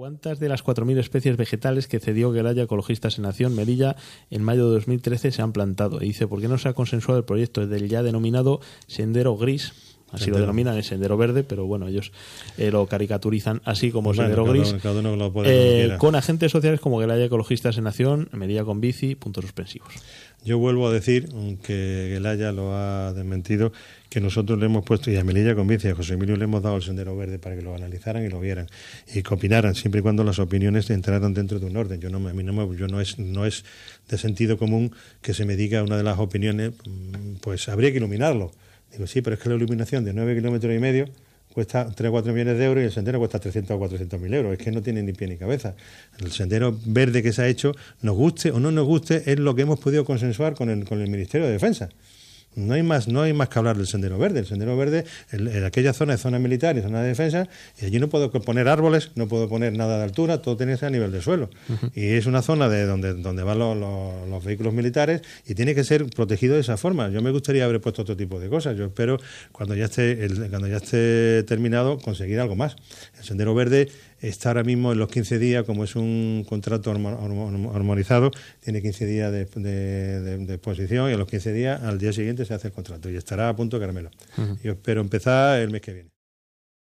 ¿Cuántas de las 4.000 especies vegetales que cedió Gelaya Ecologistas en Nación Melilla en mayo de 2013 se han plantado? Y dice, ¿por qué no se ha consensuado el proyecto del ya denominado Sendero Gris Así lo denominan el sendero verde, pero bueno, ellos eh, lo caricaturizan así como sendero gris. Eh, con agentes sociales como Gelaya Ecologistas en Nación Medida con Bici, puntos suspensivos. Yo vuelvo a decir, aunque Gelaya lo ha desmentido, que nosotros le hemos puesto, y a Melilla con bici, a José Emilio le hemos dado el sendero verde para que lo analizaran y lo vieran y que opinaran, siempre y cuando las opiniones entraran dentro de un orden. Yo a mí no, me, yo no, es, no es de sentido común que se me diga una de las opiniones, mm, pues habría que iluminarlo Digo, sí, pero es que la iluminación de 9 kilómetros y medio cuesta 3 o 4 millones de euros y el sendero cuesta 300 o 400 mil euros. Es que no tiene ni pie ni cabeza. El sendero verde que se ha hecho, nos guste o no nos guste, es lo que hemos podido consensuar con el, con el Ministerio de Defensa. No hay más, no hay más que hablar del sendero verde. El sendero verde, en aquella zona es zona militar y zona de defensa, y allí no puedo poner árboles, no puedo poner nada de altura, todo tiene que ser a nivel de suelo. Y es una zona de donde, donde van los, vehículos militares y tiene que ser protegido de esa forma. Yo me gustaría haber puesto otro tipo de cosas. Yo espero cuando ya esté, cuando ya esté terminado conseguir algo más. El sendero verde está ahora mismo en los 15 días, como es un contrato armonizado, tiene 15 días de, exposición y en los 15 días, al día siguiente se hace el contrato y estará a punto Carmelo. Yo espero empezar el mes que viene.